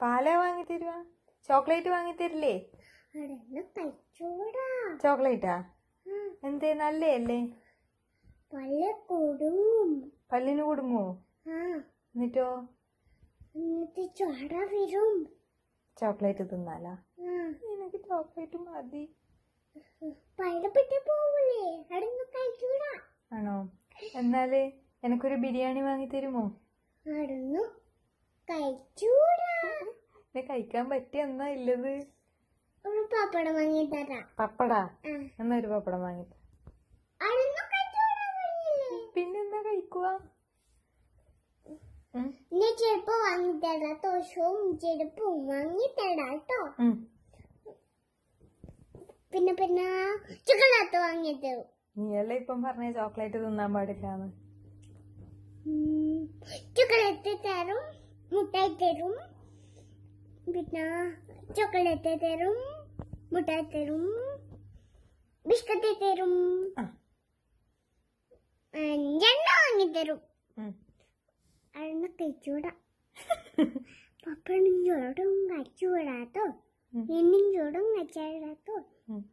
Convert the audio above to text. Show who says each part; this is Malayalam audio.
Speaker 1: പാല വാങ്ങി തരുവാ ചോക്ലേറ്റ് വാങ്ങി തരില്ലേ ചോക്ലേറ്റാ എന്തേ നല്ലേ അല്ലേ പല്ലിന് കുടുങ്ങോ എന്നിട്ടോ ചോക്ലേറ്റ് തിന്നാലാ എനിക്ക് ചോക്ലേറ്റ് മതി ആണോ എന്നാല് എനിക്കൊരു ബിരിയാണി വാങ്ങി തരുമോ കഴിക്കാൻ പറ്റിയ എന്നാ ഇല്ലത് പപ്പടം വാങ്ങി തരാം പപ്പടാ എന്നാ ഒരു പപ്പടം വാങ്ങി പിന്നെന്താ കഴിക്കുക പിന്നെ പിന്നെ ചോക്ലേറ്റ് വാങ്ങി നീ അല്ലേ ഇപ്പം പറഞ്ഞ ചോക്ലേറ്റ് തിന്നാൻ പാടില്ലാന്ന് チョコレートだろもたえてるみんな、チョコレートだろもたえてるビスケット出てるうん、ジャンドーに出るうん。あれなんか一応だ。パパの夜が一応だと、家の夜が一応だと、うん